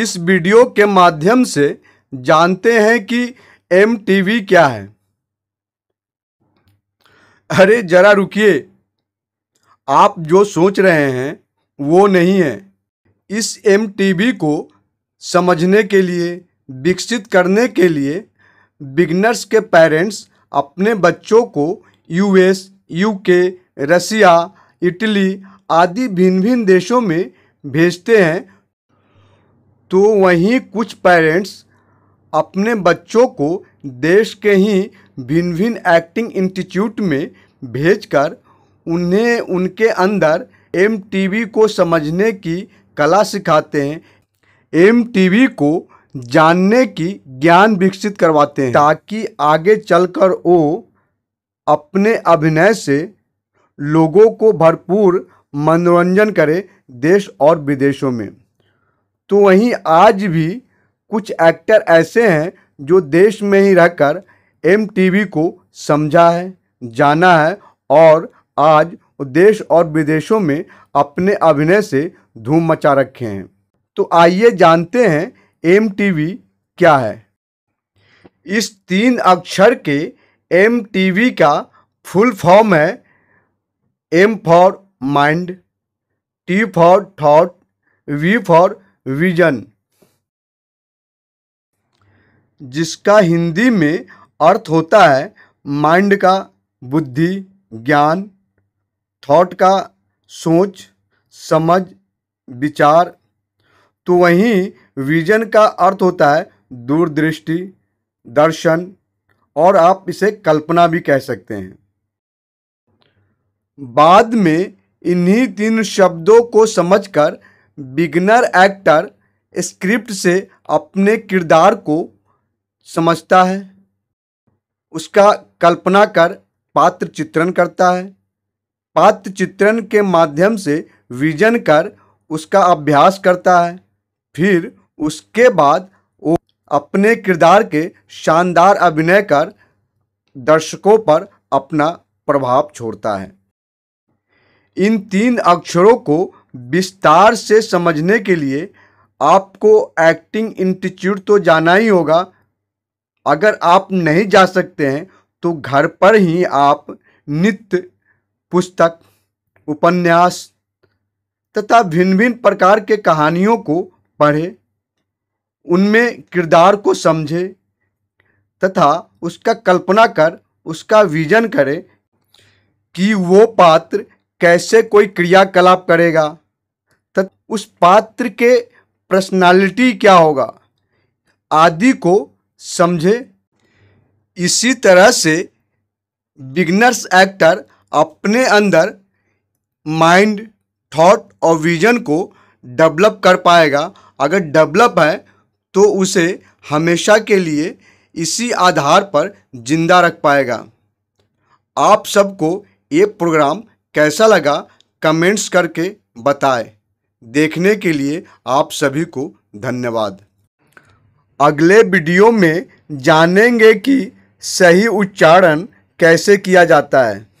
इस वीडियो के माध्यम से जानते हैं कि एम क्या है अरे जरा रुकिए आप जो सोच रहे हैं वो नहीं है इस एम को समझने के लिए विकसित करने के लिए बिगनर्स के पेरेंट्स अपने बच्चों को यूएस, यूके, रसिया इटली आदि भिन्न भिन्न देशों में भेजते हैं तो वहीं कुछ पेरेंट्स अपने बच्चों को देश के ही भिन्न भिन्न एक्टिंग इंस्टीट्यूट में भेजकर उन्हें उनके अंदर एम को समझने की कला सिखाते हैं एम को जानने की ज्ञान विकसित करवाते हैं ताकि आगे चलकर वो अपने अभिनय से लोगों को भरपूर मनोरंजन करें देश और विदेशों में तो वहीं आज भी कुछ एक्टर ऐसे हैं जो देश में ही रहकर एम को समझा है जाना है और आज देश और विदेशों में अपने अभिनय से धूम मचा रखे हैं तो आइए जानते हैं एम क्या है इस तीन अक्षर के एम का फुल फॉर्म है M for mind T for thought V for vision जिसका हिंदी में अर्थ होता है माइंड का बुद्धि ज्ञान थॉट का सोच समझ विचार तो वहीं विजन का अर्थ होता है दूरदृष्टि दर्शन और आप इसे कल्पना भी कह सकते हैं बाद में इन्हीं तीन शब्दों को समझकर बिगनर एक्टर स्क्रिप्ट से अपने किरदार को समझता है उसका कल्पना कर पात्र चित्रण करता है पात्र चित्रण के माध्यम से विजन कर उसका अभ्यास करता है फिर उसके बाद वो अपने किरदार के शानदार अभिनय कर दर्शकों पर अपना प्रभाव छोड़ता है इन तीन अक्षरों को विस्तार से समझने के लिए आपको एक्टिंग इंस्टीट्यूट तो जाना ही होगा अगर आप नहीं जा सकते हैं तो घर पर ही आप नित्य पुस्तक उपन्यास तथा भिन्न भिन्न प्रकार के कहानियों को पढ़ें उनमें किरदार को समझे तथा उसका कल्पना कर उसका विजन करें कि वो पात्र कैसे कोई क्रियाकलाप करेगा उस पात्र के पर्सनालिटी क्या होगा आदि को समझे इसी तरह से बिगनर्स एक्टर अपने अंदर माइंड थॉट और विजन को डेवलप कर पाएगा अगर डेवलप है तो उसे हमेशा के लिए इसी आधार पर जिंदा रख पाएगा आप सबको ये प्रोग्राम कैसा लगा कमेंट्स करके बताएं देखने के लिए आप सभी को धन्यवाद अगले वीडियो में जानेंगे कि सही उच्चारण कैसे किया जाता है